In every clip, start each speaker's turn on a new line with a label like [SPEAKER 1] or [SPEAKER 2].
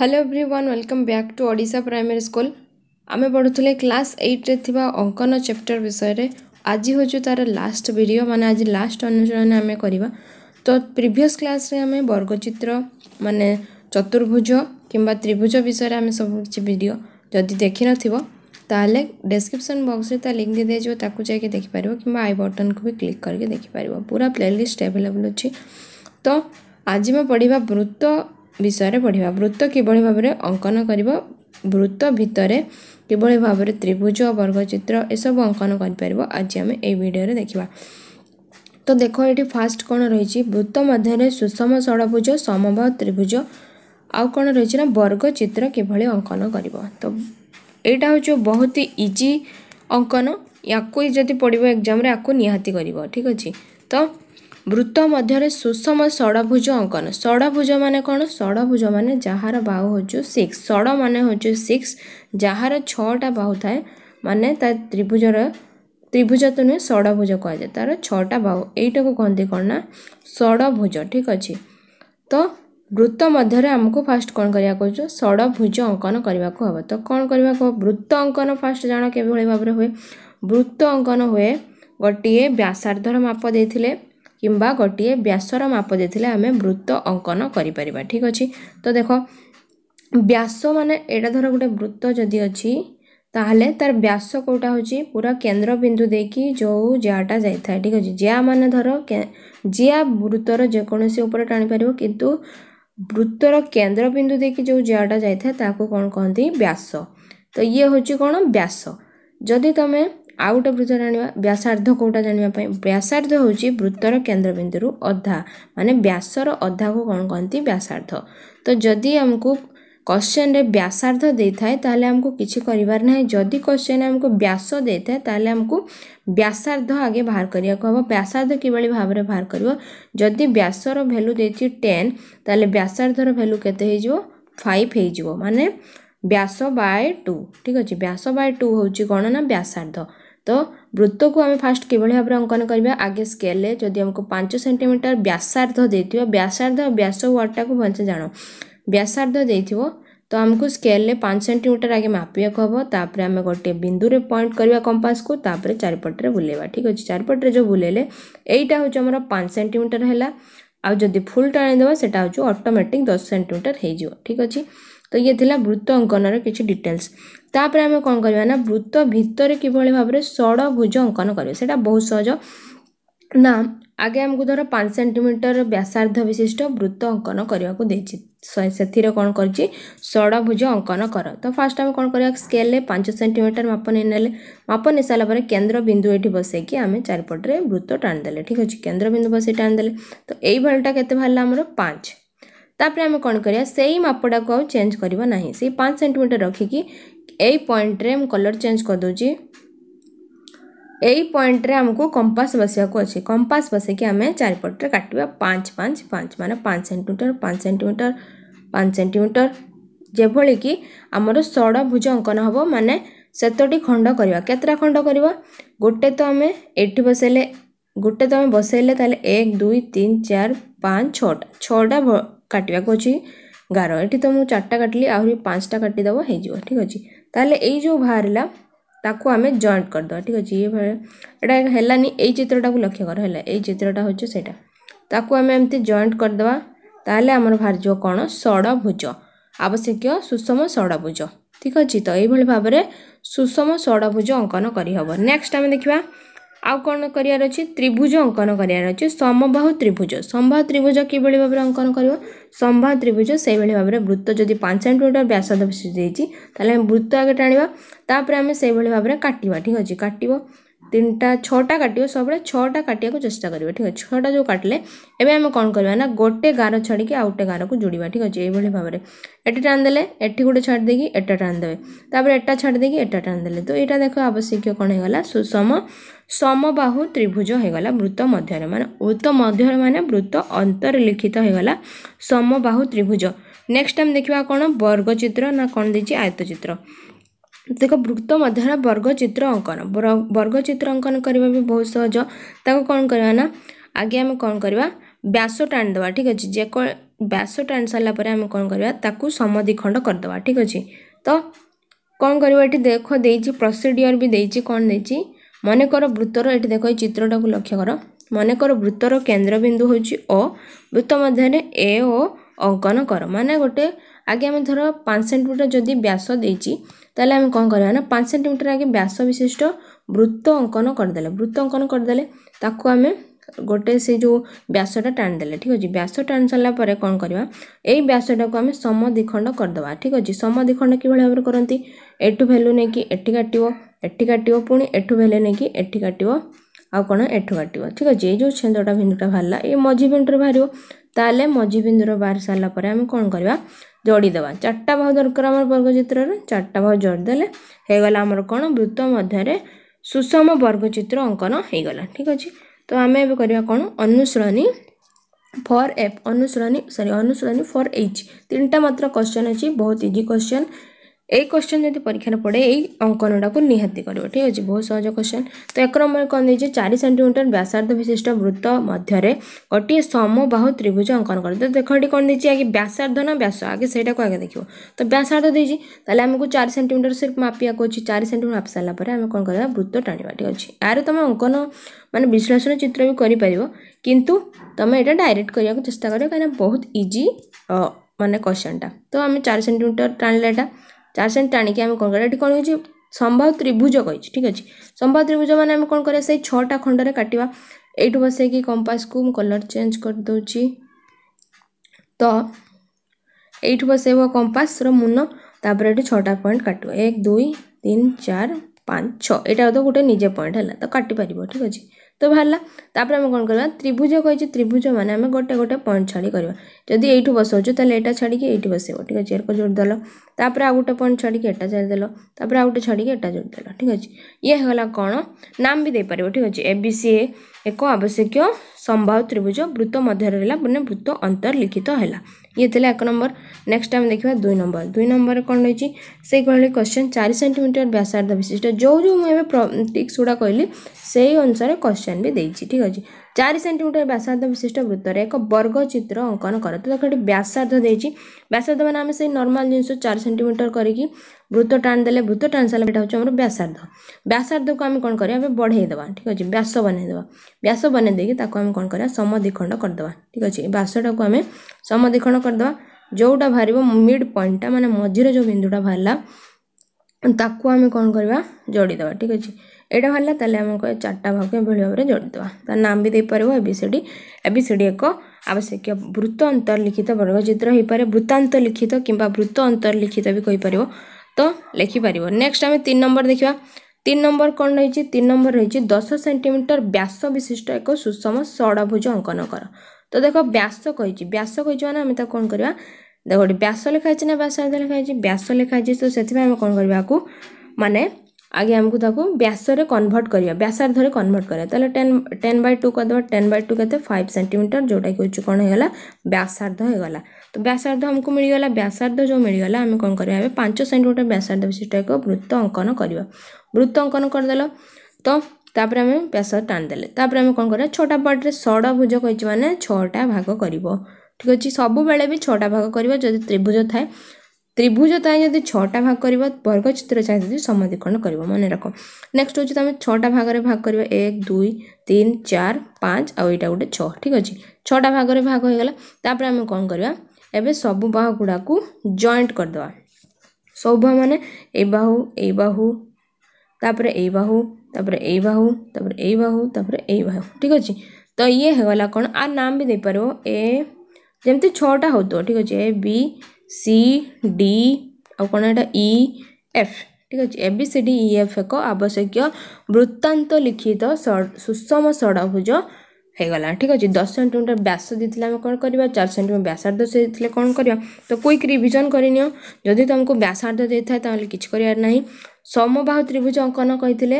[SPEAKER 1] hello everyone welcome back to ओडा primary school आम पढ़ुले क्लास एट्रे अंकन चैप्टर विषय आज हूँ तार लास्ट भिड मान आज लास्ट अनुशीलन आम करवा तो प्रिभस क्लास आम वर्गचित्र मान चतुर्भुज कि त्रिभुज विषय आम सब कि भिड जदि देख ताले डिस्क्रिप्शन बॉक्स लिंक दे दिजाक जाके देखिपार कि आई बटन को भी क्लिक करके देखिपर पूरा प्लेलिस्ट अवेलेबल अच्छी तो आज मैं पढ़ा वृत्त ବିଷୟରେ ପଢ଼ିବା ବୃତ୍ତ କିଭଳି ଭାବରେ ଅଙ୍କନ କରିବ ବୃତ୍ତ ଭିତରେ କିଭଳି ଭାବରେ ତ୍ରିଭୁଜ ବର୍ଗଚିତ୍ର ଏସବୁ ଅଙ୍କନ କରିପାରିବ ଆଜି ଆମେ ଏହି ଭିଡ଼ିଓରେ ଦେଖିବା ତ ଦେଖ ଏଠି ଫାର୍ଷ୍ଟ କ'ଣ ରହିଛି ବୃତ୍ତ ମଧ୍ୟରେ ସୁଷମ ଷଡ଼ଭୁଜ ସମବାହ ତ୍ରିଭୁଜ ଆଉ କ'ଣ ରହିଛି ନା ବର୍ଗଚିତ୍ର କିଭଳି ଅଙ୍କନ କରିବ ତ ଏଇଟା ହେଉଛି ବହୁତ ଇଜି ଅଙ୍କନ ୟାକୁ ଯଦି ପଡ଼ିବ ଏକ୍ଜାମ୍ରେ ୟାକୁ ନିହାତି କରିବ ଠିକ୍ ଅଛି ତ ବୃତ୍ତ ମଧ୍ୟରେ ସୁଷମ ଷଡ଼ଭୁଜ ଅଙ୍କନ ଷଡ଼ଭୁଜ ମାନେ କ'ଣ ଷଡ଼ଭୁଜ ମାନେ ଯାହାର ବାହୁ ହେଉଛି ସିକ୍ସ ଷଡ଼ ମାନେ ହେଉଛି ସିକ୍ସ ଯାହାର ଛଅଟା ବାହୁ ଥାଏ ମାନେ ତା ତ୍ରିଭୁଜର ତ୍ରିଭୁଜ ତ ନୁହେଁ ଷଡ଼ଭୁଜ କୁହାଯାଏ ତାର ଛଅଟା ବାହୁ ଏଇଟାକୁ କହନ୍ତି କ'ଣ ନା ଷଡ଼ଭୁଜ ଠିକ୍ ଅଛି ତ ବୃତ୍ତ ମଧ୍ୟରେ ଆମକୁ ଫାଷ୍ଟ କ'ଣ କରିବାକୁ ହେଉଛୁ ଷଡ଼ଭୁଜ ଅଙ୍କନ କରିବାକୁ ହେବ ତ କ'ଣ କରିବାକୁ ହେବ ବୃତ୍ତ ଅଙ୍କନ ଫାଷ୍ଟ ଜାଣ କେଭଳି ଭାବରେ ହୁଏ ବୃତ୍ତ ଅଙ୍କନ ହୁଏ ଗୋଟିଏ ବ୍ୟାସାର୍ଦ୍ଧର ମାପ ଦେଇଥିଲେ কিংবা ଗୋଟିଏ ବ୍ୟାସର ମାପ ଦେଇଥିଲେ ଆମେ ବୃତ୍ତ ଅଙ୍କନ କରିପାରିବା ଠିକ୍ ଅଛି ତ ଦେଖ ବ୍ୟାସ ମାନେ ଏଇଟା ଧର ଗୋଟେ ବୃତ୍ତ ଯଦି ଅଛି ତାହେଲେ ତାର ବ୍ୟାସ କେଉଁଟା ହେଉଛି ପୁରା କେନ୍ଦ୍ରବିନ୍ଦୁ ଦେଇକି ଯେଉଁ ଜିଆଟା ଯାଇଥାଏ ଠିକ୍ ଅଛି ଜିଆ ମାନେ ଧର ଜିଆ ବୃତ୍ତର ଯେକୌଣସି ଉପରେ ଟାଣିପାରିବ କିନ୍ତୁ ବୃତ୍ତର କେନ୍ଦ୍ରବିନ୍ଦୁ ଦେଇକି ଯେଉଁ ଜିଆଟା ଯାଇଥାଏ ତାହାକୁ କ'ଣ କହନ୍ତି ବ୍ୟାସ ତ ଇଏ ହେଉଛି କ'ଣ ବ୍ୟାସ ଯଦି ତୁମେ आउ गोटे वृत्त जाना व्यासार्ध कौटा जानवाप व्यासार्ध हूँ वृत्तर केन्द्रबिंदु अधा मान व्यासर अधा को कौन कहती व्यासार्ध तो जदि आमको क्वेश्चन रे व्यासार्ध दे थाए आमको किसी करार ना जदि क्वेश्चन आमको व्यास दे थाए आमको व्यासार्ध आगे बाहर करवाक हम व्यासार्ध कि भाव में बाहर करदी व्यासर भैल्यू दे टेन तेल व्यासार्धर भैल्यू के फाइव हो मान व्यास बाय टू ठीक अच्छे व्यास बाय टू हूँ कौन ना व्यासार्ध तो वृत्त को आम फास्ट किभ अंकन करवा आगे स्केल जदि आमको पांच सेन्टीमिटर व्यासार्ध दे व्यासार्ध व्यास वर्डटा को भलसे जाण व्यासार्ध दे तो आमको स्केल पाँच सेन्टीमिटर आगे मापेक हम तापर आम गोटे बिंदु रे पॉइंट करवा कंपास को तापर चारिपटे बुले ठीक अच्छे चारिपटे जो बुलेले यहीटा होमर पाँच सेन्टीमिटर है आदि फुल टाणीदेव से अटोमेटिक दस सेमिटर हो ତ ଇଏ ଥିଲା ବୃତ୍ତ ଅଙ୍କନର କିଛି ଡିଟେଲ୍ସ ତାପରେ ଆମେ କ'ଣ କରିବା ନା ବୃତ୍ତ ଭିତରେ କିଭଳି ଭାବରେ ଷଡ଼ଭୁଜ ଅଙ୍କନ କରିବା ସେଇଟା ବହୁତ ସହଜ ନା ଆଗେ ଆମକୁ ଧର ପାଞ୍ଚ ସେଣ୍ଟିମିଟର ବ୍ୟାସାର୍ଦ୍ଧ ବିଶିଷ୍ଟ ବୃତ୍ତ ଅଙ୍କନ କରିବାକୁ ଦେଇଛି ସେଥିରେ କ'ଣ କରିଛି ଷଡ଼ଭୁଜ ଅଙ୍କନ କର ତ ଫାର୍ଷ୍ଟ ଆମେ କ'ଣ କରିବା ସ୍କେଲ୍ରେ ପାଞ୍ଚ ସେଣ୍ଟିମିଟର ମାପ ନେଇନେଲେ ମାପ ନେଇସାରିଲା ପରେ କେନ୍ଦ୍ର ବିନ୍ଦୁ ଏଠି ବସେଇକି ଆମେ ଚାରିପଟରେ ବୃତ୍ତ ଟାଣିଦେଲେ ଠିକ୍ ଅଛି କେନ୍ଦ୍ର ବିନ୍ଦୁ ବସେଇ ଟାଣିଦେଲେ ତ ଏଇ ଭଳିଟା କେତେ ବାହାରିଲା ଆମର ପାଞ୍ଚ तापर आम कौन कराया सेम मपटा को चेंज करना से पाँच सेंटीमीटर रखिकी ए पॉइंट्रे कलर चेंज करदे यही पॉइंट आमको कंपास बसवाक अच्छे कंपास बस कि आम चारपटे काटा पाँच पाँच पाँच मान पाँच सेंटीमीटर पाँच सेंटीमीटर पाँच सेंटीमीटर जेभल कि आमर षड़ भुज अंकन हम मान सेतोटी खंड करवा कतटा खंड कर गोटे तो आम एटि बसइले गोटे तो आम बसइले एक दुई तीन चार पाँच छा छा କାଟିବାକୁ ଅଛି ଗାର ଏଠି ତ ମୁଁ ଚାରିଟା କାଟିଲି ଆହୁରି ପାଞ୍ଚଟା କାଟିଦେବ ହେଇଯିବ ଠିକ୍ ଅଛି ତାହେଲେ ଏଇ ଯେଉଁ ବାହାରିଲା ତାକୁ ଆମେ ଜଏଣ୍ଟ କରିଦେବା ଠିକ୍ ଅଛି ଇଏ ଏଇଟା ହେଲାନି ଏଇ ଚିତ୍ରଟାକୁ ଲକ୍ଷ୍ୟ କର ହେଲା ଏଇ ଚିତ୍ରଟା ହେଉଛି ସେଇଟା ତାକୁ ଆମେ ଏମିତି ଜଏଣ୍ଟ କରିଦେବା ତାହେଲେ ଆମର ବାହାରିଯିବ କ'ଣ ଷଡ଼ଭୁଜ ଆବଶ୍ୟକୀୟ ସୁଷମ ଷଡ଼ଭୁଜ ଠିକ୍ ଅଛି ତ ଏଇଭଳି ଭାବରେ ସୁଷମ ଷଡ଼ଭୁଜ ଅଙ୍କନ କରିହେବ ନେକ୍ସଟ ଆମେ ଦେଖିବା ଆଉ କ'ଣ କରିବାର ଅଛି ତ୍ରିଭୁଜ ଅଙ୍କନ କରିବାର ଅଛି ସମବାହୁ ତ୍ରିଭୁଜ ସମବାହୁ ତ୍ରିଭୁଜ କିଭଳି ଭାବରେ ଅଙ୍କନ କରିବ ସମବାହୁ ତ୍ରିଭୁଜ ସେଇଭଳି ଭାବରେ ବୃତ୍ତ ଯଦି ପାଞ୍ଚ ସେଣ୍ଟିମିଟର ବ୍ୟାସ ଦେଇଛି ତାହେଲେ ଆମେ ବୃତ୍ତ ଆଗେ ଟାଣିବା ତାପରେ ଆମେ ସେଇଭଳି ଭାବରେ କାଟିବା ଠିକ୍ ଅଛି କାଟିବ ତିନିଟା ଛଅଟା କାଟିବ ସବୁବେଳେ ଛଅଟା କାଟିବାକୁ ଚେଷ୍ଟା କରିବା ଠିକ୍ ଅଛି ଛଅଟା ଯେଉଁ କାଟିଲେ ଏବେ ଆମେ କ'ଣ କରିବା ନା ଗୋଟେ ଗାର ଛାଡ଼ିକି ଆଉ ଗୋଟେ ଗାରକୁ ଯୋଡ଼ିବା ଠିକ୍ ଅଛି ଏଇଭଳି ଭାବରେ ଏଠି ଟାଣିଦେଲେ ଏଠି ଗୋଟେ ଛାଡ଼ି ଦେଇକି ଏଟା ଟାଣିଦେବେ ତାପରେ ଏଟା ଛାଡ଼ି ଦେଇକି ଏଟା ଟାଣିଦେଲେ ତ ଏଇଟା ଦେଖ ଆବଶ୍ୟକୀୟ କ'ଣ ହେଇଗଲା ସୁଷମ ସମବାହୁ ତ୍ରିଭୁଜ ହୋଇଗଲା ବୃତ୍ତ ମଧ୍ୟରେ ମାନେ ଓତ ମଧ୍ୟରେ ମାନେ ବୃତ୍ତ ଅନ୍ତର୍ଲିଖିତ ହୋଇଗଲା ସମବାହୁ ତ୍ରିଭୁଜ ନେକ୍ସଟ ଆମେ ଦେଖିବା କ'ଣ ବର୍ଗଚିତ୍ର ନା କ'ଣ ଦେଇଛି ଆୟତଚିତ୍ର ଦେଖ ବୃତ୍ତ ମଧ୍ୟରେ ବର୍ଗଚିତ୍ର ଅଙ୍କନ ବର୍ଗଚିତ୍ର ଅଙ୍କନ କରିବା ବି ବହୁତ ସହଜ ତାକୁ କ'ଣ କରିବା ନା ଆଗେ ଆମେ କ'ଣ କରିବା ବ୍ୟାସ ଟାଣିଦେବା ଠିକ୍ ଅଛି ଯେ ବ୍ୟାସ ଟାଣି ସାରିଲା ପରେ ଆମେ କ'ଣ କରିବା ତାକୁ ସମଦିଖଣ୍ଡ କରିଦେବା ଠିକ୍ ଅଛି ତ କ'ଣ କରିବା ଏଠି ଦେଖ ଦେଇଛି ପ୍ରୋସିଡ଼ିଓର ବି ଦେଇଛି କ'ଣ ଦେଇଛି ମନେକର ବୃତ୍ତର ଏଠି ଦେଖ ଏଇ ଚିତ୍ରଟାକୁ ଲକ୍ଷ୍ୟ କର ମନେକର ବୃତ୍ତର କେନ୍ଦ୍ରବିନ୍ଦୁ ହେଉଛି ଓ ବୃତ୍ତ ମଧ୍ୟରେ ଏ ଓ ଅଙ୍କନ କର ମାନେ ଗୋଟେ ଆଗେ ଆମେ ଧର ପାଞ୍ଚ ସେଣ୍ଟିମିଟର ଯଦି ବ୍ୟାସ ଦେଇଛି ତାହେଲେ ଆମେ କ'ଣ କରିବା ନା ପାଞ୍ଚ ସେଣ୍ଟିମିଟର ଆଗେ ବ୍ୟାସ ବିଶିଷ୍ଟ ବୃତ୍ତ ଅଙ୍କନ କରିଦେଲେ ବୃତ୍ତ ଅଙ୍କନ କରିଦେଲେ ତାକୁ ଆମେ ଗୋଟେ ସେ ଯେଉଁ ବ୍ୟାସଟା ଟାଣିଦେଲେ ଠିକ୍ ଅଛି ବ୍ୟାସ ଟାଣି ସାରିଲା ପରେ କ'ଣ କରିବା ଏଇ ବ୍ୟାସଟାକୁ ଆମେ ସମଦିଖଣ୍ଡ କରିଦେବା ଠିକ୍ ଅଛି ସମଦିଖଣ୍ଡ କିଭଳି ଭାବରେ କରନ୍ତି ଏଠୁ ଭେଲୁ ନେଇକି ଏଠି କାଟିବ ଏଠି କାଟିବ ପୁଣି ଏଠୁ ଭେଲେ ନେଇକି ଏଠି କାଟିବ ଆଉ କ'ଣ ଏଠୁ କାଟିବ ଠିକ୍ ଅଛି ଏଇ ଯେଉଁ ଛେନ୍ଦଟା ବିନ୍ଦୁଟା ବାହାରିଲା ଏଇ ମଝି ବିନ୍ଦୁରୁ ବାହାରିବ ତାହେଲେ ମଝି ବିନ୍ଦୁର ବାହାରି ସାରିଲା ପରେ ଆମେ କ'ଣ କରିବା ଯୋଡ଼ିଦେବା ଚାରିଟା ଭାଉ ଦରକାର ଆମର ବର୍ଗଚିତ୍ରରେ ଚାରିଟା ଭାଉ ଯୋଡ଼ିଦେଲେ ହେଇଗଲା ଆମର କ'ଣ ବୃତ୍ତ ମଧ୍ୟରେ ସୁଷମ ବର୍ଗଚିତ୍ର ଅଙ୍କନ ହେଇଗଲା ଠିକ୍ ଅଛି ତ ଆମେ ଏବେ କରିବା କ'ଣ ଅନୁଶୀଳନୀ ଫର୍ ଏଫ୍ ଅନୁଶୀଳନୀ ସରି ଅନୁଶୀଳନୀ ଫର୍ ଏଚ୍ ତିନିଟା ମାତ୍ର କ୍ୱେଶ୍ଚନ୍ ଅଛି ବହୁତ ଇଜି କ୍ୱେଶ୍ଚନ୍ এই কোশ্চেন যদি পরীক্ষার পড়ে এই অঙ্কনটাকে নিহতি করব ঠিক আছে বহু সহজ কোশ্চেন তো এক নম্বর কম দিয়েছে চারি সেটিমিটর ব্যাসার্ধ বিশিষ্ট বৃত্ত মধ্যে গোটিয়ে সমবাহু ত্রিভুজ অঙ্কন করে তো দেখ এটি কম দিয়েছি আগে ব্যাসার্ধ না ব্যাস আগে সেইটাকে আগে দেখব তো ব্যাসার্ধ দিয়েছি তাহলে আমি চারি সেটিমিটর সিফ মাপিয়াকে অছি চারি সেটিমিটর মাপি সারা পরে আমি কম করা বৃত্ত টাণবা ঠিক আছে এর তুমি অঙ্কন মানে বিশ্লেষণ চিত্র বি করে পার কিন্তু তুমি এটা ডাইরেক্ট করা চেষ্টা করো কিনা বহুত ইজি মানে কোশ্চেনটা তো আমি চারি সেটিমিটর টাণিলা এটা ଚାରି ସେଣ୍ଟ ଟାଣିକି ଆମେ କ'ଣ କରିବା ଏଠି କ'ଣ ହେଉଛି ସମ୍ଭାବ ତ୍ରିଭୁଜ କହିଛି ଠିକ୍ ଅଛି ସମ୍ଭାବ ତ୍ରିଭୁଜ ମାନେ ଆମେ କ'ଣ କରିବା ସେଇ ଛଅଟା ଖଣ୍ଡରେ କାଟିବା ଏଇଠୁ ବସେଇକି କମ୍ପାସକୁ ମୁଁ କଲର୍ ଚେଞ୍ଜ କରିଦେଉଛି ତ ଏଇଠୁ ବସେଇବ କମ୍ପାସର ମୁନ ତାପରେ ଏଠି ଛଅଟା ପଏଣ୍ଟ କାଟିବ ଏକ ଦୁଇ ତିନି ଚାରି ପାଞ୍ଚ ଛଅ ଏଇଟା ତ ଗୋଟେ ନିଜେ ପଏଣ୍ଟ ହେଲା ତ କାଟିପାରିବ ଠିକ୍ ଅଛି ତ ବାହାରିଲା ତାପରେ ଆମେ କ'ଣ କରିବା ତ୍ରିଭୁଜ କହିଛି ତ୍ରିଭୁଜ ମାନେ ଆମେ ଗୋଟେ ଗୋଟେ ପଏଣ୍ଟ ଛାଡ଼ି କରିବା ଯଦି ଏଇଠୁ ବସାଉଛୁ ତାହେଲେ ଏଇଟା ଛାଡ଼ିକି ଏଇଠି ବସେଇବ ଠିକ୍ ଅଛି ଏରକ ଯୋଡ଼ିଦେଲ ତାପରେ ଆଉ ଗୋଟେ ପଏଣ୍ଟ ଛାଡ଼ିକି ଏଟା ଛାଡ଼ିଦେଲ ତାପରେ ଆଉ ଗୋଟେ ଛାଡ଼ିକି ଏଟା ଯୋଡ଼ିଦେଲ ଠିକ୍ ଅଛି ଇଏ ହେଇଗଲା କ'ଣ ନାମ ବି ଦେଇପାରିବ ଠିକ୍ ଅଛି ଏ ବି ସି ଏ एक आवश्यक संभाव त्रिभुज वृत्त मध्य रहा मैंने वृत्त अंतर्लिखित है ये थी एक नंबर नेक्स्ट टाइम देखा दुई नंबर दुई नंबर कौन रही से क्वेश्चन चार सेमिटर व्यासार्ध विशिष्ट जो जो मुझे टिक्स गुड़ा कहली से अनुसार क्वेश्चन भी देखिए ठीक अच्छे ଚାରି ସେଣ୍ଟିମିଟର ବ୍ୟାସାର୍ଦ୍ଧ ବିଶିଷ୍ଟ ବୃତ୍ତରେ ଏକ ବର୍ଗ ଚିତ୍ର ଅଙ୍କନ କର ତ ଦେଖ ଏଠି ବ୍ୟାସାର୍ଦ୍ଧ ଦେଇଛି ବ୍ୟାସାର୍ଦ୍ଧ ମାନେ ଆମେ ସେଇ ନର୍ମାଲ ଜିନିଷ ଚାରି ସେଣ୍ଟିମିଟର କରିକି ବୃତ୍ତ ଟାଣିଦେଲେ ବୃତ୍ତ ଟାଣି ସାରିଲା ଏଇଟା ହେଉଛି ଆମର ବ୍ୟାସାର୍ଦ୍ଧ ବ୍ୟାସାର୍ଦ୍ଧକୁ ଆମେ କ'ଣ କରିବା ଏବେ ବଢ଼େଇ ଦେବା ଠିକ୍ ଅଛି ବ୍ୟାସ ବନେଇଦେବା ବ୍ୟାସ ବନେଇ ଦେଇକି ତାକୁ ଆମେ କ'ଣ କରିବା ସମଦିଖଣ୍ଡ କରିଦେବା ଠିକ୍ ଅଛି ବ୍ୟାସଟାକୁ ଆମେ ସମଦିଖଣ୍ଡ କରିଦେବା ଯେଉଁଟା ବାହାରିବ ମିଡ୍ ପଏଣ୍ଟଟା ମାନେ ମଝିରେ ଯେଉଁ ବିନ୍ଦୁଟା ବାହାରିଲା ତାକୁ ଆମେ କ'ଣ କରିବା ଯୋଡ଼ିଦେବା ଠିକ୍ ଅଛି ଏଇଟା ବାହାରିଲା ତାହେଲେ ଆମକୁ ଚାରିଟା ଭାଗକୁ ଏଭଳି ଭାବରେ ଯୋଡ଼ିଦେବା ତା ନାମ ବି ଦେଇପାରିବ ଏବିସିଡ଼ି ଏବିସିଡ଼ି ଏକ ଆବଶ୍ୟକୀୟ ବୃତ୍ତ ଅନ୍ତର୍ଲିଖିତ ବର୍ଗଚିତ୍ର ହୋଇପାରେ ବୃତ୍ତାନ୍ତ ଲିଖିତ କିମ୍ବା ବୃତ୍ତ ଅନ୍ତର୍ଲିଖିତ ବି କହିପାରିବ ତ ଲେଖିପାରିବ ନେକ୍ସଟ ଆମେ ତିନି ନମ୍ବର ଦେଖିବା তিন নম্বর কোণ রয়েছে তিন নম্বর রয়েছে দশ সেটিমিটর ব্যাস বিশিষ্ট এক সুষম ষড়ভুজ অঙ্কন কর তো দেখো ব্যাস কইছি ব্যাস কইছি মানে আমি তা কোণ করা দেখো গোটে ব্যাস লেখা হয়েছে না ব্যাসার্ধ লেখা হয়েছে ব্যাস লেখা হয়েছে তো সেপাই আমি কোণ করা মানে आगे आमको व्यास कनभर्ट कर व्यासार्धर कनभर्ट कर टेन टेन बै टू करदे टेन बै टू के फाइव सेन्टीमिटर जोटा कि उच्च कौन होगा व्यासार्ध हो तो व्यासार्ध हमको मिलगला व्यासार्ध जो मिल मिलगला आम कौन करा पांच सेन्टीमिटर व्यासार्ध विशिष्ट एक वृत्त अंकन करवा वृत्त अंकन करदे तो तापर आम व्यास टाणीदे आम कौन कर छोटा पार्टी में षड भुज कही मैंने छा भाग कर ठीक अच्छे सब बेले भी छा भाग करिभुज थाए ত্রিভুজ তাই যদি ছটা ভাগ করব বর্গচিত্র চাই যদি সমদ্বিকোণ করব মনে রখ নেক্সট হচ্ছে তুমি ছটা ভাগরে ভাগ করব এক দুই তিন চার পাঁচ আইটা গোটে ছ ঠিক আছে ছটা ভাগরে ভাগ হয়ে গেল তাপরে আমি কম করা এবে সবু বাহু গুড়া জয়েন্ট করেদেবা সবু বাহু মানে এই বাহু এই বাহু তাপরে এই বাহু তাপরে এই বাহু তাপরে এই বাহু তাপরে এই বাহু ঠিক আছে তো ইয়ে হয়ে গলা কোণ আর নাম বি দিয়ে পার এ যেমতি ছটা হোত ঠিক আছে এ বি ସି ଡି ଆଉ କ'ଣ ଏଇଟା ଇ ଏଫ୍ ଠିକ୍ ଅଛି A B C D E F ଏକ ଆବଶ୍ୟକୀୟ ବୃତ୍ତାନ୍ତ ଲିଖିତ ସୁଷମ ଷଡ଼ଭୁଜ ହେଇଗଲା ଠିକ୍ ଅଛି ଦଶ ସେଣ୍ଟିମିଟର ବ୍ୟାସ ଦେଇଥିଲେ ଆମେ କ'ଣ କରିବା ଚାରି ସେଣ୍ଟିମିଟର ବ୍ୟାସାର୍ଦ୍ଧ ସେ ଦେଇଥିଲେ କ'ଣ କରିବା ତ କ୍ୱିକ୍ ରିଭିଜନ୍ କରିନିଅ ଯଦି ତୁମକୁ ବ୍ୟାସାର୍ଦ୍ଧ ଦେଇଥାଏ ତାହେଲେ କିଛି କରିବାର ନାହିଁ ସମବାହୁ ତ୍ରିଭୁଜ ଅଙ୍କନ କହିଥିଲେ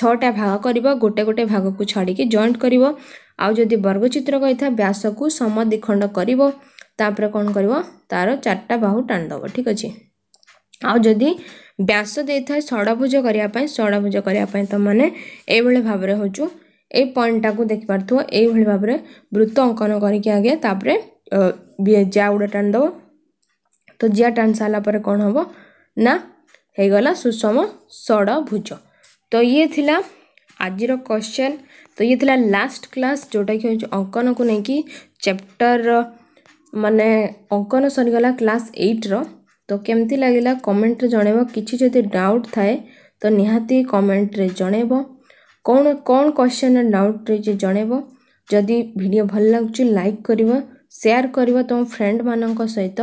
[SPEAKER 1] ଛଅଟା ଭାଗ କରିବ ଗୋଟେ ଗୋଟେ ଭାଗକୁ ଛାଡ଼ିକି ଜଏଣ୍ଟ କରିବ ଆଉ ଯଦି ବର୍ଗଚିତ୍ର କହିଥାଏ ବ୍ୟାସକୁ ସମଦ୍ୱିଖଣ୍ଡ କରିବ ତାପରେ କ'ଣ କରିବ ତା'ର ଚାରିଟା ବାହୁ ଟାଣି ଦେବ ଠିକ୍ ଅଛି ଆଉ ଯଦି ବ୍ୟାସ ଦେଇଥାଏ ଷଡ଼ଭୁଜ କରିବା ପାଇଁ ଷଡ଼ଭୁଜ କରିବା ପାଇଁ ତୁମମାନେ ଏଇଭଳି ଭାବରେ ହେଉଛୁ ଏଇ ପଏଣ୍ଟଟାକୁ ଦେଖିପାରୁଥିବ ଏଇଭଳି ଭାବରେ ବୃତ୍ତ ଅଙ୍କନ କରିକି ଆଗେ ତାପରେ ଜିଆ ଗୁଡ଼ା ଟାଣିଦେବ ତ ଜିଆ ଟାଣି ସାରିଲା ପରେ କ'ଣ ହେବ ନା ହେଇଗଲା ସୁଷମ ଷଡ଼ଭୁଜ ତ ଇଏ ଥିଲା ଆଜିର କ୍ୱେଶ୍ଚନ୍ ତ ଇଏ ଥିଲା ଲାଷ୍ଟ କ୍ଲାସ୍ ଯେଉଁଟାକି ହେଉଛି ଅଙ୍କନକୁ ନେଇକି ଚାପ୍ଟରର माने अंकन सरगला क्लास एट्र तो कमी लगे कमेन्ट्रे जनइब किसी जब डाउट थाए तो निहाती रे जनइब कौन कौन क्वेश्चन डाउट रे जन जदि भिड भल लगुच लाइक कर सेयार कर तुम फ्रेंड मान सहित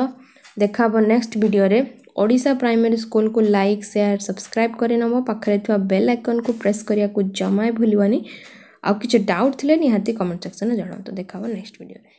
[SPEAKER 1] देखा नेक्स्ट वीडियो रे ओडा प्राइमरी स्कूल को लाइक शेयर सब्सक्राइब करनब बेल आइकन को प्रेस करने को जमा भूलानी आ कि डाउट थे निहाती कमेंट सेक्शन में जनाव तो देखा नेक्स्ट वीडियो रे